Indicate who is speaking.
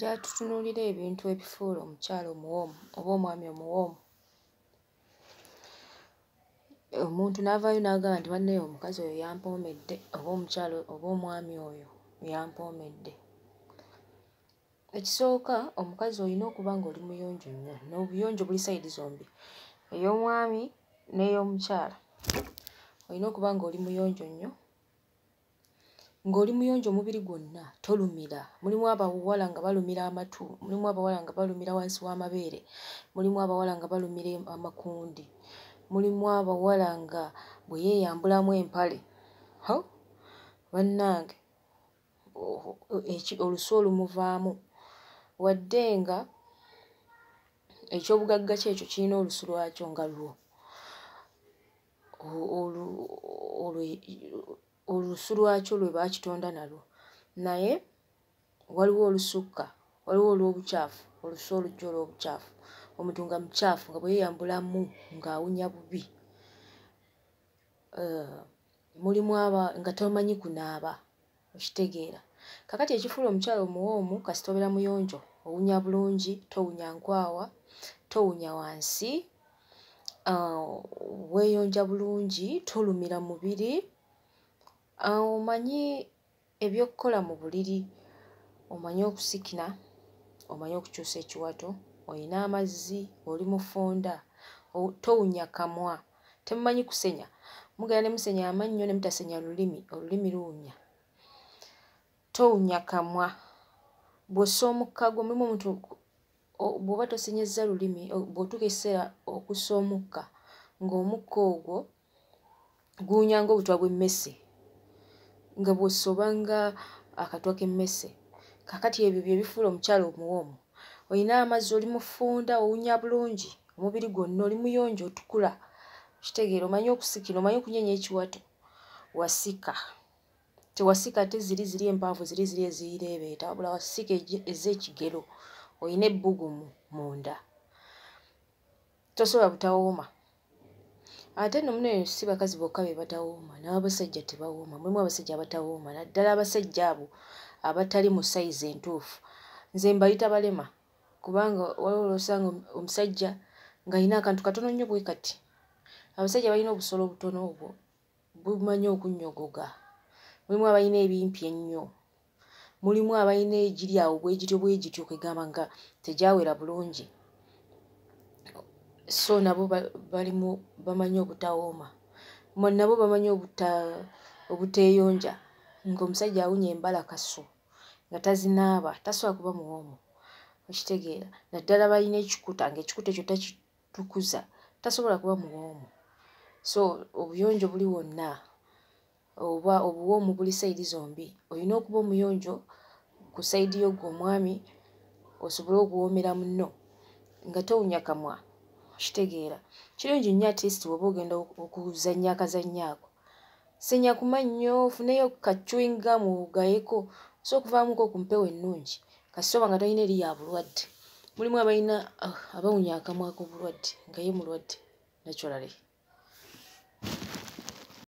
Speaker 1: gy'atutunuulira ebintu ebifuula omukyala omuwoomu oba omwami omuwoomu omuntu n'avaayo n'agamba nti banaye omukazi oyo yampoomedde oba omukyalo oba omwami oyo yampoomedde ekisooka omukazi olina okuba nga oli muyonjo nnyo n'obuyonjo buli sayidi zombi ey'omwami n'ey'omukyala olina okuba nga oli muyonjo nnyo ng'oli muyonjo omubiri gwonna tolumira mulimu abawala nga balumira amatu mulimu abawala nga balumira wansi w'amabeere mulimu abawala nga balumira amakundi mulimu abawala nga bwe yeeyambulamu empale bannange olusu olumuvaamu wadde nga ekyobugagga kyekyo kirina olusu lwakyo nga lwo olusu lwakyo lwe baakitonda nalwo naye waliwo olusukka waliwo olw'obukyafu olusu olujja olw'obukyafu omuntu nga mukyafu nga bweyeyambulamu ng'awunya bubi eh, mulimu aba nga tomanyi kunaaba okitegeera kakati ekifula omukyalo omuwoomu kasitobera muyonjo owunya bulungi towunya nkwawa towunya wansi eh, weeyonja bulungi tolumira mubiri Ah, omanyi ebyokukola mu buliri omanyi okusikina omanyi okukyusa ekiwato olina amazzi oli mufunda towunya kamwa temumanyi kusenya mugera ne musenya amannyo ne mutasenya lulimi olulimi luwunya towunya kamwa bwosa omukka gwo mulimu omuntu bw'oba tosenyeza lulimi bw'otuuka ekiseera okusa omukka ng'omukka ogwo guwunya ngaobutwa bw'emmese nga bw'osobanga akatwa k'emmese kaakati ebyo bye bifuula omukyala omuwoomu olina amazzi oli mufunda owunya bulungi omubiri gwonna oli muyonjo otukula kitegeera omanyi okusikira omanyi okunyenya ekiwato wasika tewasika ate ziri ziri empanvu ziri ziri eziireebeeta wabula wasika ez'ekigero olina ebbugumu munda tosobola butawooma ate nno muno eyo si bakazi bokka be batawooma n'abasajja tebawooma mulimu abasajja abatawooma naddala abasajja abo abatali mu sayizi entuufu nze mbayita balema kubanga waliwo olwosanga omusajja ng'ayina akantu katono nnyo bwe kati abasajja balina obusolo obutono obwo bumanyi okunyogoga mulimu abalina ebimpi ennyo mulimu abalina egiri awo bwegityo bwegityo kwegamba nga tegyawera bulungi so nabo balimu bamanyi obutawooma nabo bamanyi obuteeyonja ngaomusajja awunya embala kaso nga tazinaaba tasobola kuba muwoomu okitegeera naddala balina ekikuta nga ekikuta ekyo takitukuza tasobola kuba muwoomu so obuyonjo buli wonna oba obuwoomu buli sayidi zombi olina okuba omuyonjo ku sayidi yogwe omwami osobole okuwoomera muno nga towunya kamwa okukitegeera kirungi nnyo atlist bweoba ogenda okuzannya akazannya ako senya kuma nnyo funeyo kacwinga mu bugayeko so okuvaamuko ku mpewo ennungi kasoba nga talina eri ya bulwadde mulimu abalina ah, abawunya akamwako bulwadde nga ye mulwadde nakyolale